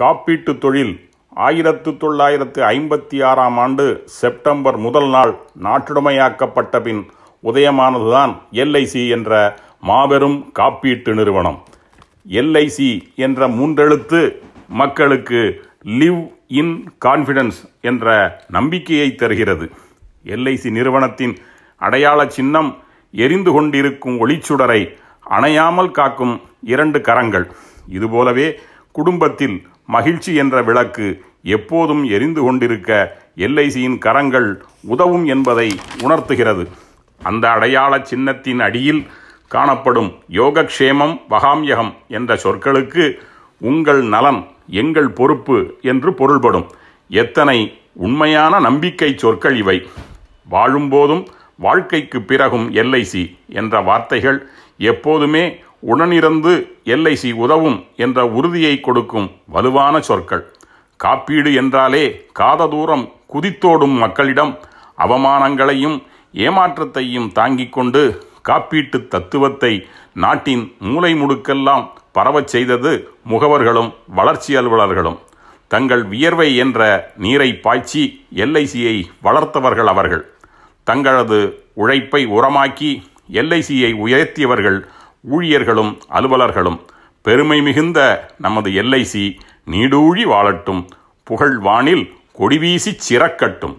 காப்பீட்டு தொழில் ஆயிரத்து தொள்ளாயிரத்து ஐம்பத்தி ஆறாம் ஆண்டு செப்டம்பர் முதல் நாள் நாட்டுடைமையாக்கப்பட்ட பின் உதயமானதுதான் எல்ஐசி என்ற மாபெரும் காப்பீட்டு நிறுவனம் எல்ஐசி என்ற மூன்றெழுத்து மக்களுக்கு லிவ் இன் கான்ஃபிடன்ஸ் என்ற நம்பிக்கையை தருகிறது எல்ஐசி நிறுவனத்தின் அடையாள சின்னம் எரிந்து கொண்டிருக்கும் ஒளிச்சுடரை அணையாமல் காக்கும் இரண்டு கரங்கள் இதுபோலவே குடும்பத்தில் மகிழ்ச்சி என்ற விளக்கு எப்போதும் எரிந்து கொண்டிருக்க எல்ஐசியின் கரங்கள் உதவும் என்பதை உணர்த்துகிறது அந்த அடையாள சின்னத்தின் அடியில் காணப்படும் யோகக்ஷேமம் வகாம்யகம் என்ற சொற்களுக்கு உங்கள் நலன் எங்கள் பொறுப்பு என்று பொருள்படும் எத்தனை உண்மையான நம்பிக்கை சொற்கள் இவை வாழும்போதும் வாழ்க்கைக்கு பிறகும் எல்ஐசி என்ற வார்த்தைகள் எப்போதுமே உடனிருந்து எல்ஐசி உதவும் என்ற உறுதியை கொடுக்கும் வலுவான சொற்கள் காப்பீடு என்றாலே காத தூரம் குதித்தோடும் மக்களிடம் அவமானங்களையும் ஏமாற்றத்தையும் தாங்கிக் கொண்டு காப்பீட்டு தத்துவத்தை நாட்டின் மூளை முடுக்கெல்லாம் பரவச் செய்தது முகவர்களும் வளர்ச்சி அலுவலர்களும் தங்கள் வியர்வை என்ற நீரை பாய்ச்சி எல்ஐசியை வளர்த்தவர்கள் அவர்கள் தங்களது உழைப்பை உரமாக்கி எல்ஐசியை உயர்த்தியவர்கள் ஊழியர்களும் அலுவலர்களும் பெருமை மிகுந்த நமது எல்ஐசி நீடூழி வாழட்டும் புகழ் வானில் கொடிவீசிச் சிறக்கட்டும்